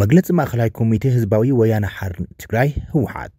መግለፂ ማእኸላይ ኮሚቴ ህዝባዊ ወያነ ሓርነት ትግራይ ህወሓት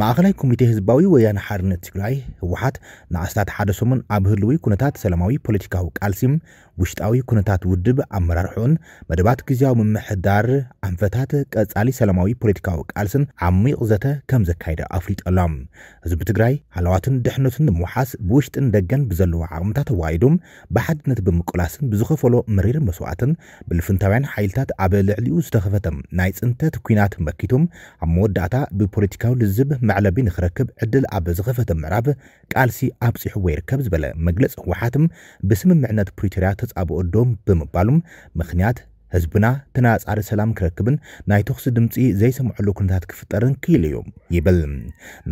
ማእኸላይ ኮሚቴ ህዝባዊ ወያነ ሓርነት ትግራይ ህወሓት ንኣስታት ሓደ ሰሙን ኣብ ህልዊ ኩነታት ሰላማዊ ፖለቲካዊ ቃልሲም ውሽጣዊ ኩነታት ውድብ ኣመራርሑን መደባት ግዜያዊ ምምሕዳር ኣንፈታት ቀጻሊ ሰላማዊ ፖለቲካዊ ቃልስን ዓሚቕ ዘተ ከም ዘካይደ ኣፍሊጠሎም ህዝቢ ትግራይ ሃለዋትን ድሕነቱን ንምውሓስ ብውሽጥን ደገን ብዘለዎ ዓቕምታት ተዋሂዱም ብሓድነት ብምቁላስን ብዝኸፈሎ መሪር መስዋዕትን ብልፍንታውያን ሓይልታት ኣብ ልዕሊኡ ዝተኸፈተም ናይ ፅንተት ኩናት መኪቱም ኣብ መወዳእታ ብፖለቲካዊ ልዝብ መዕለቢ ንኽረክብ ዕድል ኣብ ዝኸፈተ ምዕራብ ቃልሲ ኣብፂሕዎ ይርከብ ዝበለ መግለፂ ህወሓትም ብስምምዕነት ፕሪቶርያ ተፃብኦ ዶም ብምባሉም ምክንያት ህዝብና ተናፃሪ ሰላም ክረክብን ናይ ተኽሲ ድምፂ ዘይሰምዐሉ ኩነታት ክፍጠርን ክኢሉ እዩ ይብል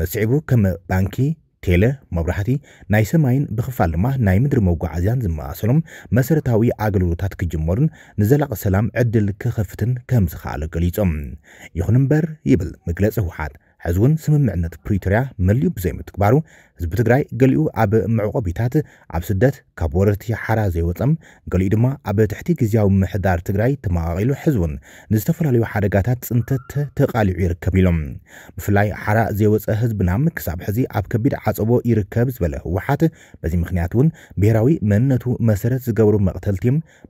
መስዒቡ ከም ባንኪ ቴለ መብራህቲ ናይ ሰማይን ብክፋል ድማ ናይ ምድሪ መጓዓዝያን ዝመሳሰሎም መሰረታዊ ኣገልግሎታት ክጅመሩን ንዘላቂ ሰላም ዕድል ክኸፍትን ከም ዝከኣለ ገሊፆም ይኹን እምበር ይብል መግለፂ ህወሓት ሕዚ እውን ስምምዕነት ፕሪቶርያ መሊኡ ብዘይምትግባሩ ህዝቢ ትግራይ ገሊኡ ኣብ መዕቆቢታት ኣብ ስደት ካብ ወረርቲ ሓራ ዘይወፀም ገሊኡ ድማ ኣብ ትሕቲ ግዜያዊ ምሕዳር ትግራይ ተመቃቂሉ ሕዚ እውን ንዝተፈላለዩ ሓደጋታት ፅንተት ተቃሊዑ ይርከብ ኢሎም ብፍላይ ሓራ ዘይወፀ ህዝብና ክሳብ ሕዚ ኣብ ከቢድ ዓፀቦ ይርከብ ዝበለ ህወሓት በዚ ምክንያት እውን ብሄራዊ መንነቱ መሰረት ዝገብሩ መቕተልቲ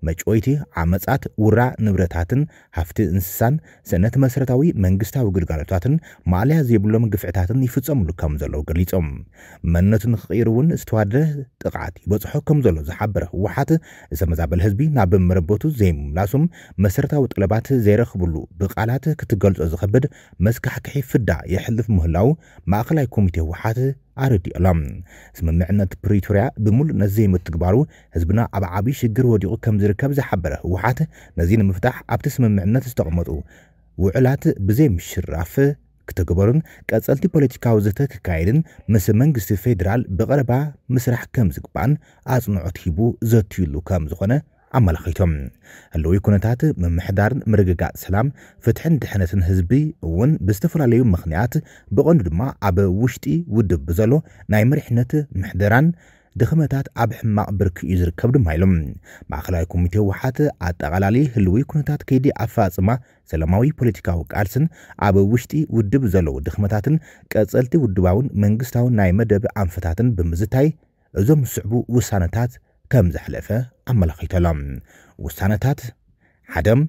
መጮይቲ ዓመፃት ውራ ንብረታትን ሃፍቲ እንስሳን ስእነት መሰረታዊ መንግስታዊ ግልጋሎታትን ማልያ زي بلوم قفعتاتن يفتصم لكم زلو قليتهم منتن خيرون استواده تقعاتي بصحو كم زلو زحبره وحات إذا مزعب الهزبي ناب مربوتو زي ملاسم مسرطة وطلبات زيرخ بلو بقالات كتقلز أزخبد مسكحكحي فدا يحلف مهلاو ماقلاي كوميتي وحات عردي ألم اسم معنة بريتوريا بمول نزيم التقبارو هزبنا أبا عبي شقر وديقو كم زركب زحبره وحات نزين مفتاح أبتسم معنة استغمطو وعلات بزيم الشرافة ክተግበሩን ቀጸልቲ ፖለቲካዊ ዘተክካይድን ምስ መንግስቲ ፌደራል ብቐረባ ምስራሕ ከም ዝግባእን ኣጽንዖት ሂቡ ዘትዩሉ ከም ዝኾነ ኣመላኺቶም ህለዊ ኩነታት ምምሕዳርን ምርግጋፅ ሰላም ፍትሕን ድሕነትን ህዝቢ እውን ብዝተፈላለዩ ምኽንያት ብቐንዱ ድማ ኣብ ውሽጢ ውድብ ብዘሎ ናይ መሪሕነት ምሕደራን ድኽመታት ኣብ ሕማቕ ብርኪ እዩ ዝርከብ ድማ ኢሎም ማእኸላዊ ኮሚቴ ህወሓት ኣጠቓላለዩ ህልዊ ኩነታት ከይዲ ኣፈፃፅማ ሰላማዊ ፖለቲካዊ ቃልስን ኣብ ውሽጢ ውድብ ዘለዉ ድኽመታትን ቀፀልቲ ውድባውን መንግስታውን ናይ መደብ ኣንፈታትን ብምዝታይ እዞም ዝስዕቡ ውሳነታት ከም ዘሕለፈ ኣመላኺተሎም ውሳነታት ሓደም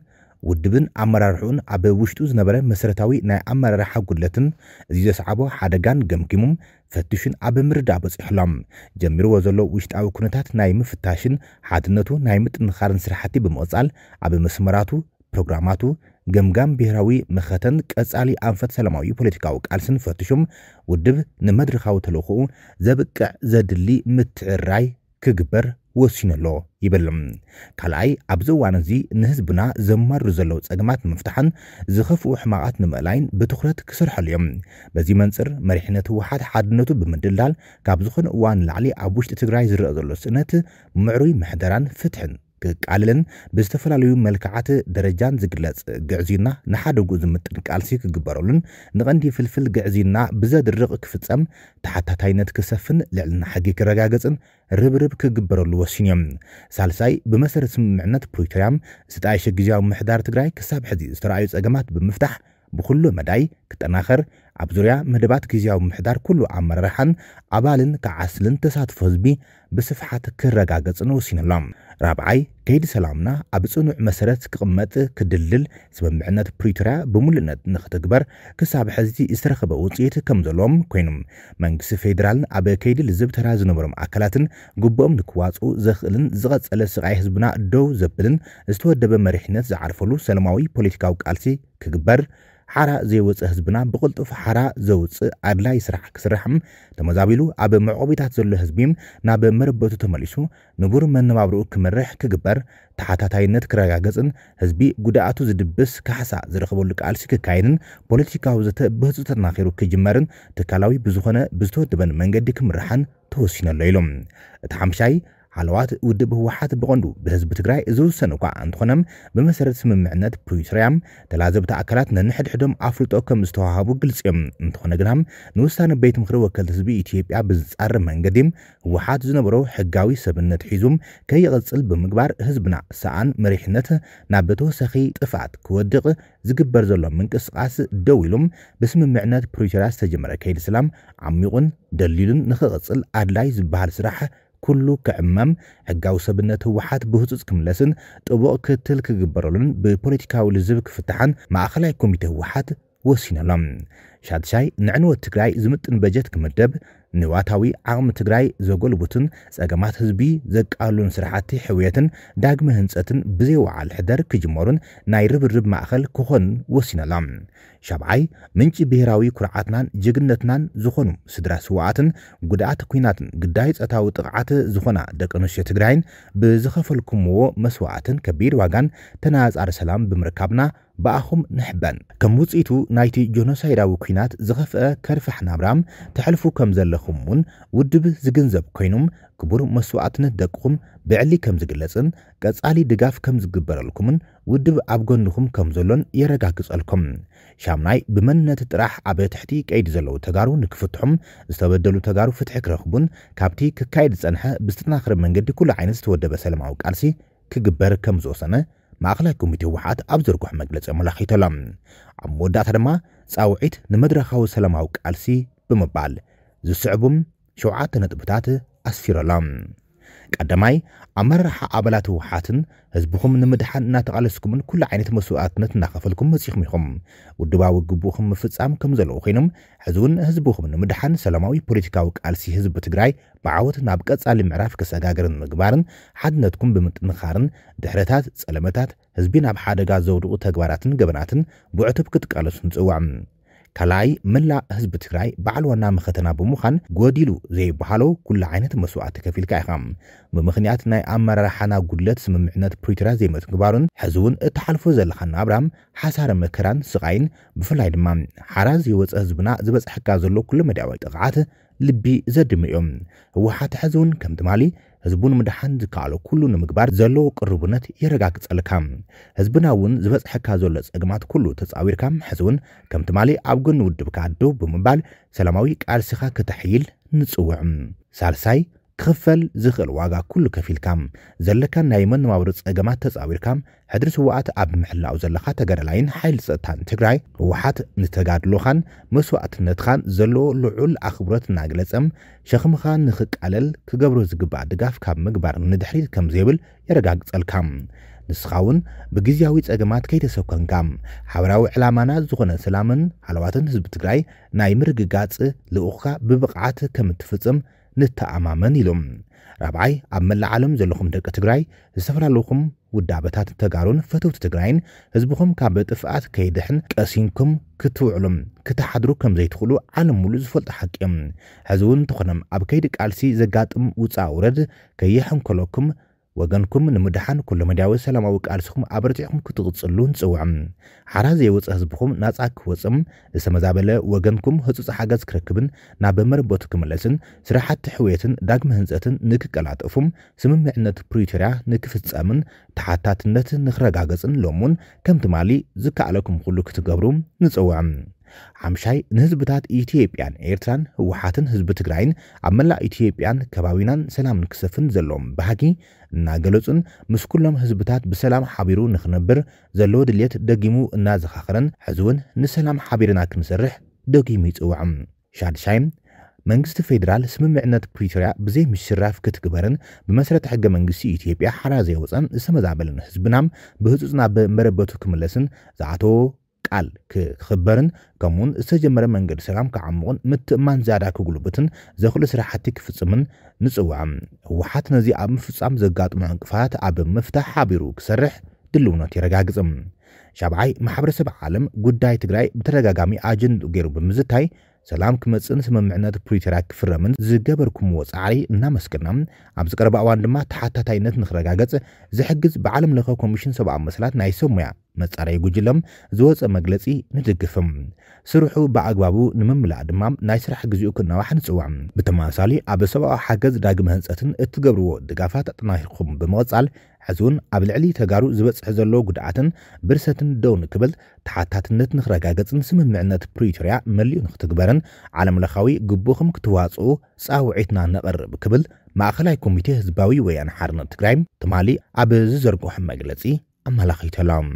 ውድብን ኣመራርሑን ኣብ ውሽጡ ዝነበረ መሰረታዊ ናይ ኣመራርሓ ጉድለትን እዚ ዘሰዓቦ ሓደጋን ገምጊሙ ፈትሽን ኣብ ምርዳ በፂሕሎም ጀሚርዎ ዘሎ ውሽጣዊ ኩነታት ናይ ምፍታሽን ሓድነቱ ናይ ምጥንኻርን ስራሕቲ ብምቕፃል ኣብ መስመራቱ ፕሮግራማቱ ገምጋም ብሄራዊ መኸተን ቀጻሊ ኣንፈት ሰላማዊ ፖለቲካዊ ቃልስን ፈትሹም ውድብ ንመድረኻዊ ተልኽኡ ዘብቅዕ ዘድሊ ምትዕራይ ክግበር ወሲኑ ኣሎ ይብል ካልኣይ ኣብዚ እዋን እዚ ንህዝብና ዘማሩ ዘለዉ ፀገማት ንምፍታሕን ዝኸፍኡ ሕማቓት ንምእላይን ብትኩረት ክስርሐሉ እዮም በዚ መንፅር መሪሕነት ህወሓት ሓድነቱ ብምድላል ካብ ዝኾነ እዋን ላዕሊ ኣብ ውሽጢ ትግራይ ዝረአ ዘሎ ስእነት ምዕሩይ ምሕደራን ፍትሕን ክቃልልን ብዝተፈላለዩ መልክዓት ደረጃን ዝግለጽ ግዕዚና ንሓደ ጉእ ዝምጥን ቃልሲ ክግበረሉን ንቐንዲ ፍልፍል ግዕዚና ብዘድርቕ ክፍጸም ተሓታታይነት ክሰፍን ልዕልና ሕጊ ክረጋገጽን ርብርብ ክግበረሉ ወሲን እዮም ሳልሳይ ብመሰረት ስምምዕነት ፕሪቶርያም ዝተጣየሸ ግዜያዊ ምሕዳር ትግራይ ክሳብ ሕዚ ዝተረኣዩ ጸገማት ብምፍታሕ ብኩሉ መዳይ ክጠናኸር ኣብ ዙርያ መደባት ግዜያዊ ምሕዳር ኩሉ ኣመራርሓን ኣባልን ክዓስልን ተሳትፎ ህዝቢ ብስፍሓት ክረጋገፅን ወሲኑ ኣሎም ራብዓይ ከይዲ ሰላምና ኣብ ፅኑዕ መሰረት ክቕመጥ ክድልድል ስምምዕነት ፕሪቶርያ ብምሉእነት ንኽትግበር ክሳብ ሕዚ ዝተረኸበ ውፅኢት ከም ዘለዎም ኮይኑ መንግስቲ ፌደራልን ኣብ ከይዲ ልዝብ ተራ ዝነበሮም ኣካላትን ግብኦም ንክዋፁ ዘኽእልን ዝቐፀለ ስቃይ ህዝብና ደው ዘብልን ዝተወደበ መሪሕነት ዝዓርፈሉ ሰላማዊ ፖለቲካዊ ቃልሲ ክግበር ሓራ ዘይወፅእ ህዝብና ብቕልጡፍ ሓራ ዘውፅእ ኣድላይ ስራሕ ክስራሕ ተመዛቢሉ ኣብ መዕቆቢታት ዘሎ ህዝቢ ናብ መረበቱ ተመሊሱ ንቡር መነባብርኡ ክመርሕ ክግበር ተሓታታይነት ክረጋገፅን ህዝቢ ጉዳኣቱ ዝድብስ ካሕሳ ዝረኽበሉ ቃልሲ ክካየድን ፖለቲካዊ ዘተ ብህፁ ተጠናኺሩ ክጅመርን ትካላዊ ብዝኾነ ብዝተወድበን መንገዲ ክምርሓን ኣሎ ኢሎም እቲ ሓምሻይ ዓለዋት ውድብ ህወሓት ብቐንዱ ብህዝቢ ትግራይ ዝውሰን እኳ እንትኾነም ብመሰረት ስምምዕነት ፕሪቶርያ ተላዘብቲ ኣካላት ነንሕድሕዶም ኣፍልጦ ከም ዝተዋሃቡ ግልጽ እዮም እንትኾነ ግና ንውሳነ ቤት ምክሪ ወከልቲ ህዝቢ ኢትዮጵያ ብዝጻርብ መንገዲ ህወሓት ዝነበሮ ሕጋዊ ሰብነት ሒዙ ከይቕጽል ብምግባር ህዝብና ሰኣን መሪሕነት ናብ በተወሳኺ ጥፋት ክወድቕ ዝግበር ዘሎ ምንቅስቓስ ደው ኢሉ ብስምምዕነት ፕሪቶርያ ዝተጀመረ ከይድ ሰላም ዓሚቑን ደሊሉን ንኽቕጽል ኣድላይ ዝበሃል ስራሕ ኩሉ ክዕመም ሕጋዊ ሰብነት ህወሓት ብህፁፅ ክምለስን ጥቡቕ ክትል ክግበረሉን ብፖለቲካዊ ልዝብ ክፍታሕን ማእኸላይ ኮሚቴ ህወሓት ወሲነሎም ሻድሻይ ንዕንወት ትግራይ ዝምጥን በጀት ክምደብ ንዋታዊ ዓቕሚ ትግራይ ዘጎልቡትን ጸገማት ህዝቢ ዘቃሉን ስራሕቲ ሕውየትን ዳግሚ ህንፀትን ብዘይወዓል ሕደር ክጅመሩን ናይ ርብርብ ማእኸል ክኾንን ወሲነላ ሻብዓይ ምንጪ ብሔራዊ ኩርዓትናን ጅግነትናን ዝኾኑ ስድራ ስዋኣትን ጉድኣት ኩናትን ግዳይ ፀታዊ ጥቕዓት ዝኾና ደቂ ኣንስትዮ ትግራይን ብዝኸፈልኩምዎ መስዋዕትን ከቢድ ዋጋን ተናፃሪ ሰላም ብምርካብና ብኣኹም ንሕበን ከም ውፅኢቱ ናይቲ ጆኖሳይዳዊ ኩናት ዝኸፍአ ከርፋሕ ናብራም ተሕልፉ ከም ዘለ ዘለኹም እውን ውድብ ዝግንዘብ ኮይኖም ክቡር መስዋዕትነት ደቅኹም ብዕሊ ከም ዝግለጽን ቀጻሊ ድጋፍ ከም ዝግበረልኩምን ውድብ ኣብ ጎንኹም ከም ዘሎን የረጋግጸልኩም ሻምናይ ብመንነት ጥራሕ ኣብ ትሕቲ ቀይዲ ዘለዉ ተጋሩ ንክፍትሖም ዝተበደሉ ተጋሩ ፍትሒ ክረኽቡን ካብቲ ክካየድ ዝጸንሐ ብዝተናኽሪ መንገዲ ኩሉ ዓይነት ዝተወደበ ሰለማዊ ቃልሲ ክግበር ከም ዝወሰነ ማእኸላይ ኮሚቴ ህወሓት ኣብ ዘርግሖ መግለፂ ኣመላኺተሎም ኣብ መወዳእታ ድማ ፃውዒት ንመድረኻዊ ሰላማዊ ቃልሲ ብምባል ዝስዕቡም ሸውዓተ ነጥብታት ኣስፊረሎም ቀዳማይ ኣመራርሓ ኣባላት ውሓትን ህዝብኹም ንምድሓን እናተቓለስኩምን ኩሉ ዓይነት መስዋእትነት እናኸፈልኩም መጺኹም ኢኹም ውድባዊ ግቡእኹም ምፍጻም ከም ዘለዉ ኮይኖም ሕዚ እውን ህዝብኹም ንምድሓን ሰላማዊ ፖለቲካዊ ቃልሲ ህዝቢ ትግራይ ብዓወት ናብ ቀጻሊ ምዕራፍ ክሰጋግርን ምግባርን ሓድነትኩም ብምጥንኻርን ድሕረታት ጸለመታት ህዝቢ ናብ ሓደጋ ዘውድቑ ተግባራትን ገበናትን ብዕቱብ ክትቃለሱን ንጽዋዕ ካልኣይ መላእ ህዝቢ ትግራይ በዓል ዋና መኸተና ብምዃን ጎዲሉ ዘይበሃሎ ኩሉ ዓይነት መስዋዕቲ ከፊልካ ኢኻ ብምኽንያት ናይ ኣመራርሓና ጉድለት ስምምዕነት ፕሪቶርያ ዘይምትግባሩን ሕዚ እውን እተሓልፎ ዘለኻ ናብራም ሓሳረ መከራን ስቓይን ብፍላይ ድማ ሓራዝ የወፀ ህዝብና ዝበፅሐካ ዘሎ ኩሉ መዳዊ ጥቕዓት ልቢ ዘድሚ እዮም ህወሓት ሕዚ እውን ከም ትማሊ ህዝቡ ንምድሓን ዝከኣሎ ኩሉ ንምግባር ዘለዎ ቅርቡነት የረጋግፀልካ ህዝብና እውን ዝበፅሐካ ዘሎ ፀግማት ኩሉ ተፃዊርካ ሕዚ እውን ከም ትማሊ ኣብ ጎኒ ውድብካ ዶ ብምባል ሰላማዊ ቃልሲኻ ክተሕይል ንፅውዕ ሳልሳይ ክኽፈል ዝኽእል ዋጋ ኩሉ ኢልካ ዘለካ ናይ መነባብሮ ፀገማት ተፃዊርካ ሕድሪ ስዋኣት ኣብ ምሕላው ዘለካ ተገዳላይን ሓይሊ ፀጥታን ትግራይ ህወሓት ንተጋድሎኻን መስዋእትነትኻን ዘለዎ ልዑል ኣኽብሮት እናገለፀም ሸኽምኻ ንኽቃለል ክገብሮ ዝግባእ ድጋፍ ካብ ምግባር ንድሕሪት ከም ዘይብል የረጋግፀልካ ንስኻ እውን ብግዜያዊ ፀገማት ከይተሰኮንካ ሓበራዊ ዕላማና ዝኾነ ሰላምን ሃለዋትን ህዝቢ ትግራይ ናይ ምርግጋፅ ልኡኽካ ብብቕዓት ከም እትፍፅም ንተኣማመን ኢሎም ራብዓይ ኣብ መላእ ዓለም ዘለኹም ደቂ ትግራይ ዝተፈላለኹም ውዳበታት ተጋሩን ፈተውቲ ትግራይን ህዝብኹም ካብ ጥፍኣት ከይድሕን ቀሲንኩም ክትውዕሉም ክተሓድሩ ከም ዘይትኽእሉ ዓለም ሙሉእ ዝፈልጡ ሓቂ እዮም ሕዚ እውን እንተኾነም ኣብ ከይዲ ቃልሲ ዘጋጥም ውፃእ ውረድ ከየሕንከለኩም ወገንኩም ንምድሓን ኩሉ መዳዊ ሰላማዊ ቃልስኹም ኣበርቲዕኹም ክትቕፅሉ ንፅውዕ ሓራ ዘይወፅእ ህዝብኹም ናፃ ክወፅም ዝተመዛበለ ወገንኩም ህፁፅ ሓገዝ ክረክብን ናብ በመረበቱ ክምለስን ስራሓቲ ሕውየትን ዳግሚ ህንፀትን ንክቀላጥፉም ስምምዕነት ፕሪቶርያ ንክፍፀምን ተሓታትነት ንክረጋገፅን ሎሙን ከም ትማሊ ዝከኣለኩም ኩሉ ክትገብሩ ንፅውዕ ሓምሻይ ንህዝብታት ኢትዮጵያን ኤርትራን ህወሓትን ህዝቢ ትግራይን ኣብ መላእ ኢትዮጵያን ከባቢናን ሰላም ንክሰፍን ዘለዎም ባህጊ እናገለፁን ምስ ኩሎም ህዝብታት ብሰላም ሓቢሩ ንክነብር ዘለዎ ድልየት ደጊሙ እናዘኻኽረን ሕዚ እውን ንሰላም ሓቢርና ክንሰርሕ ደጊሙ ይፅውዖም ሻድሻይ መንግስቲ ፌደራል ስምምዕነት ፕሪቶርያ ብዘይ ምሽራፍ ክትግበርን ብመሰረተ ሕገ መንግስቲ ኢትዮጵያ ሓራ ዘይወፀን ዝተመዛበለን ህዝብናም ብህፁፅ ናብ መረበቱ ክምለስን ዝኣተዎ ቃል ክኽበርን ከምኡውን ዝተጀመረ መንገዲ ሰላም ክዓምቑን ምትእማን ዝያዳ ክጉልብትን ዘኽእሉ ስራሕቲ ክፍፅምን ንፅውዕ ህወሓት ነዚ ኣብ ምፍፃም ዘጋጥሙ ዕንቅፋት ኣብ ምፍታሕ ሓቢሩ ክሰርሕ ድልውነት ይረጋግፅም ሻብዓይ ማሕበረሰብ ዓለም ጉዳይ ትግራይ ብተደጋጋሚ ኣጀንድኡ ገይሩ ብምዝታይ ሰላም ክመፅን ስምምዕነት ፕሪቶርያ ክፍረምን ዝገበርኩምዎ ፃዕሪ እናመስግና ኣብዚ ቀረባ እዋን ድማ ተሓታታይነት ንክረጋገፅ ዝሕግዝ ብዓለም ለኸ ኮሚሽን ሰብኣዊ መስላት ናይ ሰብ ሙያ መጻረይ ጉጅሎም ዝወፀ መግለጺ ንድግፍም ስርሑ ብኣግባቡ ንምምላእ ድማ ናይ ስራሕ ግዜኡ ክናዋሕ ንፅዋዕ ብተመሳሳሊ ኣብ ሰብኣዊ ሓገዝ ዳግመ ህንፀትን እትገብርዎ ድጋፋት ኣጠናሂርኩም ብምቕጻል ሕዚ እውን ኣብ ልዕሊ ተጋሩ ዝበፅሕ ዘሎ ጉድኣትን ብርሰትን ደው ንክብል ተሓታትነት ንክረጋገፅን ስምምዕነት ፕሪቶርያ መሊኡ ንክትግበርን ዓለምለኻዊ ግቡኹም ክትዋፅኡ ፃውዒትና ነቐርብ ክብል ማእኸላይ ኮሚቴ ህዝባዊ ወያነ ሓርነት ትግራይ ትማሊ ኣብ ዝዘርግሖም መግለፂ ኣመላኺተሎም